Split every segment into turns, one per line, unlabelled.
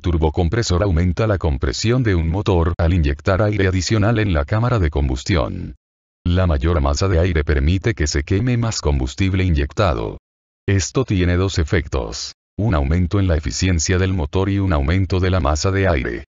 turbocompresor aumenta la compresión de un motor al inyectar aire adicional en la cámara de combustión. La mayor masa de aire permite que se queme más combustible inyectado. Esto tiene dos efectos. Un aumento en la eficiencia del motor y un aumento de la masa de aire.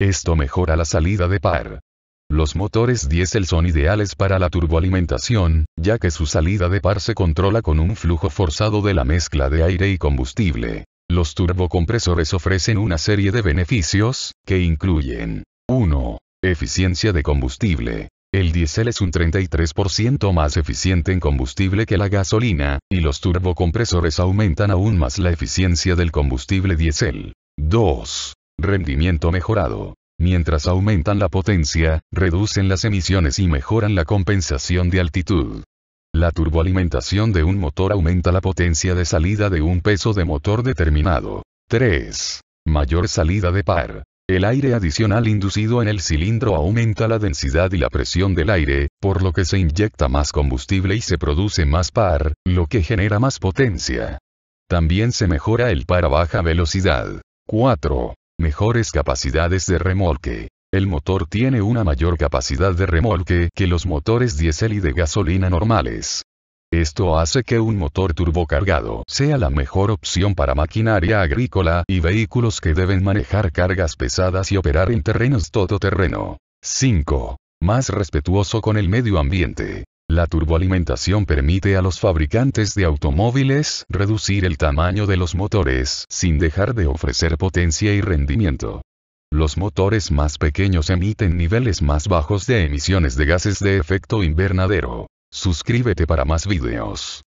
Esto mejora la salida de par. Los motores diésel son ideales para la turboalimentación, ya que su salida de par se controla con un flujo forzado de la mezcla de aire y combustible. Los turbocompresores ofrecen una serie de beneficios, que incluyen 1. Eficiencia de combustible. El diésel es un 33% más eficiente en combustible que la gasolina, y los turbocompresores aumentan aún más la eficiencia del combustible diésel. 2. Rendimiento mejorado. Mientras aumentan la potencia, reducen las emisiones y mejoran la compensación de altitud. La turboalimentación de un motor aumenta la potencia de salida de un peso de motor determinado. 3. Mayor salida de par. El aire adicional inducido en el cilindro aumenta la densidad y la presión del aire, por lo que se inyecta más combustible y se produce más par, lo que genera más potencia. También se mejora el par a baja velocidad. 4. Mejores capacidades de remolque. El motor tiene una mayor capacidad de remolque que los motores diésel y de gasolina normales. Esto hace que un motor turbocargado sea la mejor opción para maquinaria agrícola y vehículos que deben manejar cargas pesadas y operar en terrenos todoterreno. 5. Más respetuoso con el medio ambiente. La turboalimentación permite a los fabricantes de automóviles reducir el tamaño de los motores sin dejar de ofrecer potencia y rendimiento. Los motores más pequeños emiten niveles más bajos de emisiones de gases de efecto invernadero. Suscríbete para más videos.